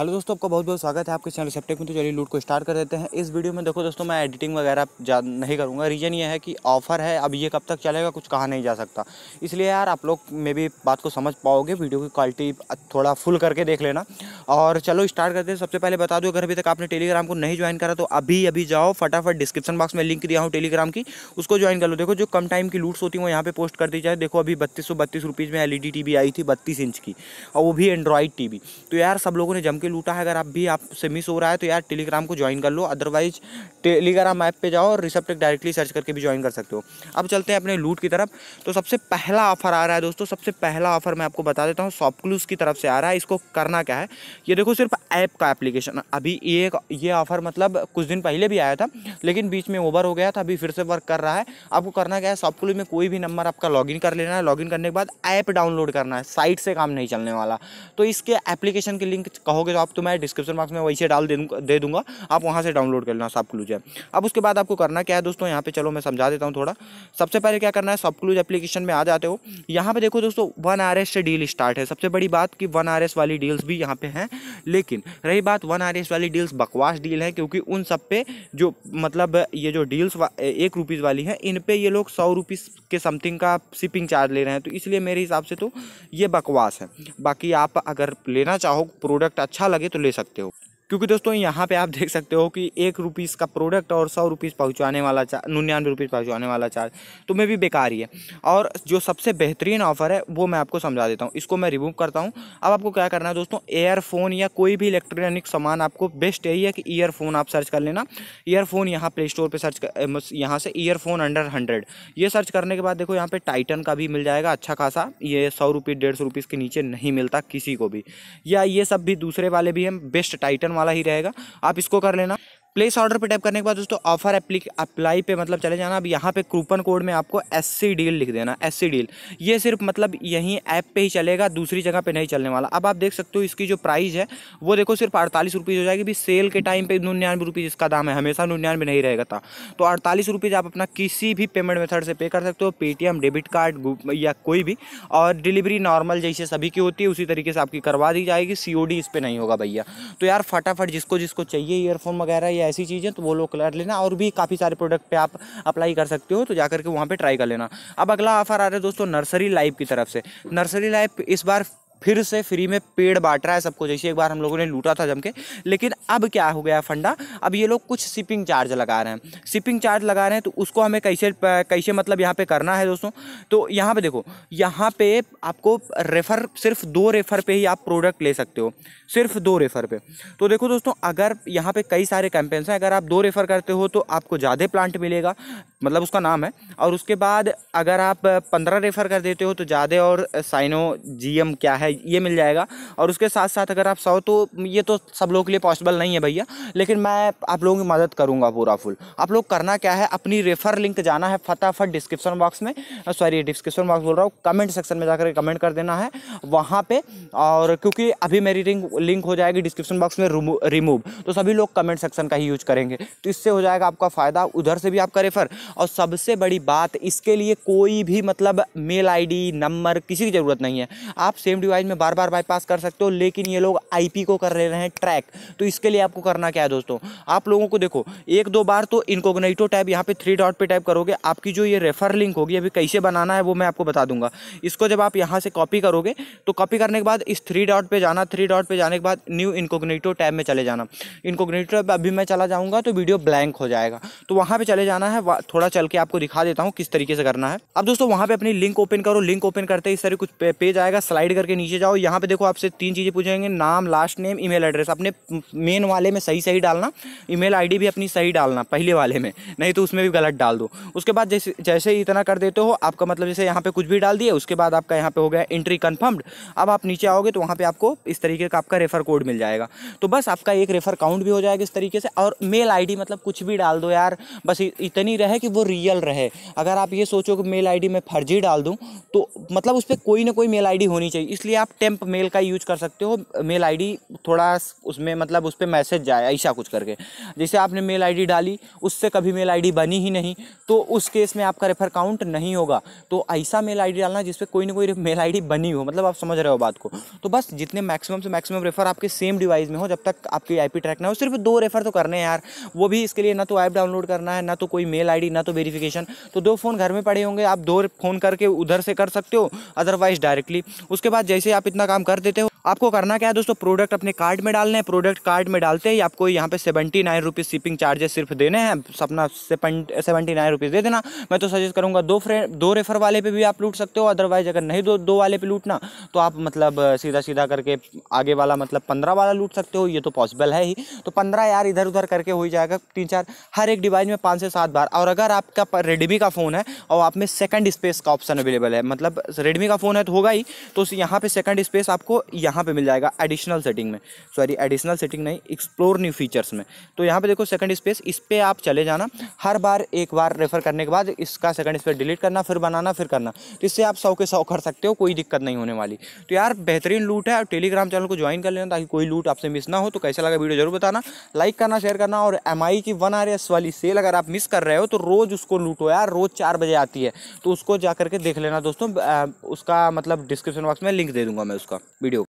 hello दोस्तों आपका बहुत बहुत स्वागत है आपके चैनल सेप्टे में तो चलिए लूट को स्टार्ट कर देते हैं इस वीडियो में देखो दोस्तों मैं एडिटिंग वगैरह जा नहीं करूँगा रीज़न ये है कि ऑफ़र है अब ये कब तक चलेगा कुछ कहा नहीं जा सकता इसलिए यार आप लोग मे भी बात को समझ पाओगे वीडियो की क्वालिटी थोड़ा फुल करके देख लेना और चलो स्टार्ट करते हैं सबसे पहले बता दो अगर अभी तक आपने टेलीग्राम को नहीं ज्वाइन करा तो अभी अभी जाओ फटाफट डिस्क्रिप्शन बॉक्स में लिंक दिया हूँ टेलीग्राम की उसको ज्वाइन कर लो देखो जो कम टाइम की लूट्स होती हैं वो यहाँ पर पोस्ट कर दी जाए देखो अभी बत्तीस सौ बत्तीस रुपीज़ में एल ई e आई थी बत्तीस इंच की और वो भी एंड्रॉयड टी तो यार सब लोगों ने जम के के लूटा है अगर आप भी आपसे मिस हो रहा है तो यार टेलीग्राम को ज्वाइन कर लो अदरवाइज टेलीग्राम ऐप पे जाओ और रिसेप्टेक डायरेक्टली सर्च करके भी ज्वाइन कर सकते हो अब चलते हैं अपने लूट की तरफ तो सबसे पहला ऑफर आ रहा है दोस्तों सबसे पहला ऑफर मैं आपको बता देता हूँ शॉपक्लूज की तरफ से आ रहा है इसको करना क्या है ये देखो सिर्फ ऐप का एप्लीकेशन अभी ये ये ऑफर मतलब कुछ दिन पहले भी आया था लेकिन बीच में ओवर हो गया था अभी फिर से वर्क कर रहा है आपको करना क्या है शॉपक्लूज में कोई भी नंबर आपका लॉग कर लेना है लॉग करने के बाद ऐप डाउनलोड करना है साइट से काम नहीं चलने वाला तो इसके एप्लीकेशन के लिंक कहोगे आप तो मैं डिस्क्रिप्शन बॉक्स में वैसे डाल दे दूंगा आप वहाँ से डाउनलोड कर लेना सब क्लूज ऐप अब उसके बाद आपको करना क्या है दोस्तों यहाँ पे चलो मैं समझा देता हूँ थोड़ा सबसे पहले क्या करना है सब क्लूज एप्लीकेशन में आ जाते हो यहाँ पे देखो दोस्तों वन आर से डील स्टार्ट है सबसे बड़ी बात कि वन आर वाली डील्स भी यहाँ पे हैं लेकिन रही बात वन आर वाली डील्स बकवास डील है क्योंकि उन सब पे जो मतलब ये जो डील्स एक रुपीज़ वाली है इन पर ये लोग सौ रुपीज़ के समथिंग का शिपिंग चार्ज ले रहे हैं तो इसलिए मेरे हिसाब से तो ये बकवास है बाकी आप अगर लेना चाहो प्रोडक्ट अच्छा अच्छा लगे तो ले सकते हो क्योंकि दोस्तों यहाँ पे आप देख सकते हो कि एक रुपीस का प्रोडक्ट और सौ रुपीस पहुँचाने वाला चार्ज निन्यानवे रुपीज़ पहुँचाने वाला चार्ज तो मैं भी बेकार ही है और जो सबसे बेहतरीन ऑफर है वो मैं आपको समझा देता हूँ इसको मैं रिमूव करता हूँ अब आपको क्या करना है दोस्तों एयरफोन या कोई भी इलेक्ट्रॉनिक सामान आपको बेस्ट यही है कि ईयरफोन आप सर्च कर लेना ईयरफोन यहाँ प्ले स्टोर पर सर्च यहाँ से ईयरफोन अंडर हंड्रेड ये सर्च करने के बाद देखो यहाँ पर टाइटन का भी मिल जाएगा अच्छा खासा ये सौ रुपये डेढ़ सौ रुपीज़ के नीचे नहीं मिलता किसी को भी या ये सब भी दूसरे वाले भी हैं बेस्ट टाइटन वाला ही रहेगा आप इसको कर लेना प्लेस ऑर्डर पर टैप करने के बाद दोस्तों ऑफर एप्लिक अप्लाई पे मतलब चले जाना अब यहाँ पे कूपन कोड में आपको एस डील लिख देना एस डील ये सिर्फ मतलब यहीं ऐप पे ही चलेगा दूसरी जगह पे नहीं चलने वाला अब आप देख सकते हो इसकी जो प्राइस है वो देखो सिर्फ अड़तालीस रुपीज़ हो जाएगी अभी सेल के टाइम पर निन्यानवे रुपीज़ इसका दाम है हमेशा निन्यानवे नहीं रहेगा था तो अड़तालीस रुपीज़ आप अपना किसी भी पेमेंट मेथड से पे कर सकते हो पेटीएम डेबिट कार्ड या कोई भी और डिलीवरी नॉर्मल जैसे सभी की होती है उसी तरीके से आपकी करवा दी जाएगी सी इस पर नहीं होगा भैया तो यार फटाफट जिसको जिसको चाहिए ईयरफोन वगैरह या ऐसी चीज़ें तो वो लोग कर लेना और भी काफ़ी सारे प्रोडक्ट पे आप अप्लाई कर सकते हो तो जा करके वहाँ पर ट्राई कर लेना अब अगला ऑफर आ रहा है दोस्तों नर्सरी लाइफ की तरफ से नर्सरी लाइफ इस बार फिर से फ्री में पेड़ बांट रहा है सबको जैसे एक बार हम लोगों ने लूटा था जम के लेकिन अब क्या हो गया फंडा अब ये लोग कुछ शिपिंग चार्ज लगा रहे हैं शिपिंग चार्ज लगा रहे हैं तो उसको हमें कैसे कैसे मतलब यहाँ पे करना है दोस्तों तो यहाँ पे देखो यहाँ पे आपको रेफर सिर्फ दो रेफर पे ही आप प्रोडक्ट ले सकते हो सिर्फ दो रेफर पर तो देखो दोस्तों अगर यहाँ पे कई सारे कैंपेन्स हैं अगर आप दो रेफर करते हो तो आपको ज़्यादा प्लांट मिलेगा मतलब उसका नाम है और उसके बाद अगर आप पंद्रह रेफ़र कर देते हो तो ज़्यादा और साइनो जी एम क्या है ये मिल जाएगा और उसके साथ साथ अगर आप सौ तो ये तो सब लोगों के लिए पॉसिबल नहीं है भैया लेकिन मैं आप लोगों की मदद करूँगा पूरा फुल आप लोग करना क्या है अपनी रेफ़र लिंक जाना है फटाफट डिस्क्रिप्शन बॉक्स में सॉरी डिस्क्रिप्शन बॉक्स बोल रहा हूँ कमेंट सेक्शन में जाकर कमेंट कर देना है वहाँ पर और क्योंकि अभी मेरी लिंक लिंक हो जाएगी डिस्क्रिप्शन बॉक्स में रिमूव तो सभी लोग कमेंट सेक्शन का ही यूज करेंगे तो इससे हो जाएगा आपका फ़ायदा उधर से भी आपका रेफ़र और सबसे बड़ी बात इसके लिए कोई भी मतलब मेल आईडी नंबर किसी की ज़रूरत नहीं है आप सेम डिवाइस में बार बार बाईपास कर सकते हो लेकिन ये लोग आईपी को कर रहे हैं ट्रैक तो इसके लिए आपको करना क्या है दोस्तों आप लोगों को देखो एक दो बार तो इनकोगनाइटो टाइप यहाँ पर थ्री डॉट पर टाइप करोगे आपकी जो ये रेफर लिंक होगी अभी कैसे बनाना है वो मैं आपको बता दूंगा इसको जब आप यहाँ से कॉपी करोगे तो कॉपी करने के बाद इस थ्री डॉट पर जाना थ्री डॉट पर जाने के बाद न्यू इनकोगनेटो टैब में चले जाना इनकोगनेटो टैब अभी मैं चला जाऊँगा तो वीडियो ब्लैंक हो जाएगा तो वहाँ पर चले जाना है थोड़ा थोड़ा चल के आपको दिखा देता हूँ किस तरीके से करना है अब दोस्तों वहाँ पे अपनी लिंक ओपन करो लिंक ओपन करते ही इस तरह कुछ पेज आएगा स्लाइड करके नीचे जाओ यहाँ पे देखो आपसे तीन चीज़ें पूछेंगे नाम लास्ट नेम ईमेल एड्रेस अपने मेन वाले में सही सही डालना ईमेल आईडी भी अपनी सही डालना पहले वाले में नहीं तो उसमें भी गलत डाल दो उसके बाद जैसे जैसे ही इतना कर देते हो आपका मतलब जैसे यहाँ पे कुछ भी डाल दिया उसके बाद आपका यहाँ पे हो गया एंट्री कन्फर्म्ड अब आप नीचे आओगे तो वहाँ पर आपको इस तरीके का आपका रेफर कोड मिल जाएगा तो बस आपका एक रेफर काउंट भी हो जाएगा इस तरीके से और मेल आईडी मतलब कुछ भी डाल दो यार बस इतनी रहे कि कि वो रियल रहे अगर आप ये सोचो कि मेल आईडी में फर्जी डाल दूँ तो मतलब उस पर कोई ना कोई मेल आईडी होनी चाहिए इसलिए आप टेम्प मेल का यूज कर सकते हो मेल आईडी थोड़ा उसमें मतलब उस पर मैसेज जाए ऐसा कुछ करके जैसे आपने मेल आईडी डाली उससे कभी मेल आईडी बनी ही नहीं तो उस केस में आपका रेफर काउंट नहीं होगा तो ऐसा मेल आईडी डालना जिसपे कोई ना कोई मेल आईडी बनी हो मतलब आप समझ रहे हो बात को तो बस जितने मैक्सिमम से मैक्सिमम रेफर आपके सेम डिवाइस में हो जब तक आपकी आईपी ट्रैक ना हो सिर्फ दो रेफर तो करने हैं यार वो भी इसके लिए ना तो ऐप डाउनलोड करना है ना तो कोई मेल आईडी ना तो वेरीफिकेशन तो दो फ़ोन घर में पड़े होंगे आप दो फ़ोन करके उधर से कर सकते हो अदरवाइज़ डायरेक्टली उसके बाद जैसे आप इतना काम कर देते हो आपको करना क्या है दोस्तों प्रोडक्ट अपने कार्ड में डालने हैं प्रोडक्ट कार्ड में डालते ही आपको यहाँ पे seventy nine rupees shipping charges सिर्फ देने हैं अपना सेवेंटी नाइन रुपीज़ दे देना मैं तो सजेस्ट करूँगा दो फ्रे दो रेफर वाले पे भी आप लूट सकते हो अदरवाइज़ अगर नहीं दो दो वाले पे लूटना तो आप मतलब सीधा सीधा करके आगे वाला मतलब पंद्रह वाला लूट सकते हो ये तो पॉसिबल है ही तो पंद्रह यार इधर उधर करके हो ही जाएगा तीन चार हर एक डिवाइस में पाँच से सात बार और अगर आपका रेडमी का फ़ोन है और आप में सेकेंड स्पेस का ऑप्शन अवेलेबल है मतलब रेडमी का फ़ोन है तो होगा ही तो यहाँ पर सेकेंड स्पेस आपको यहाँ पे मिल जाएगा एडिशनल सेटिंग में सॉरी एडिशनल सेटिंग नहीं एक्सप्लोर न्यू फीचर्स में तो यहाँ पे देखो सेकंड स्पेस इस पर आप चले जाना हर बार एक बार रेफर करने के बाद इसका सेकंड स्पेस डिलीट करना फिर बनाना फिर करना तो इससे आप सौ के सौ कर सकते हो कोई दिक्कत नहीं होने वाली तो यार बेहतरीन लूट है और टेलीग्राम चैनल को ज्वाइन कर लेना ताकि कोई लूट आपसे मिस ना हो तो कैसा लगा वीडियो जरूर बताना लाइक करना शेयर करना और एम की वन आर एस वाली सेल अगर आप मिस कर रहे हो तो रोज़ उसको लूटो यार रोज़ चार बजे आती है तो उसको जा करके देख लेना दोस्तों उसका मतलब डिस्क्रिप्शन बॉक्स में लिंक दे दूंगा मैं उसका वीडियो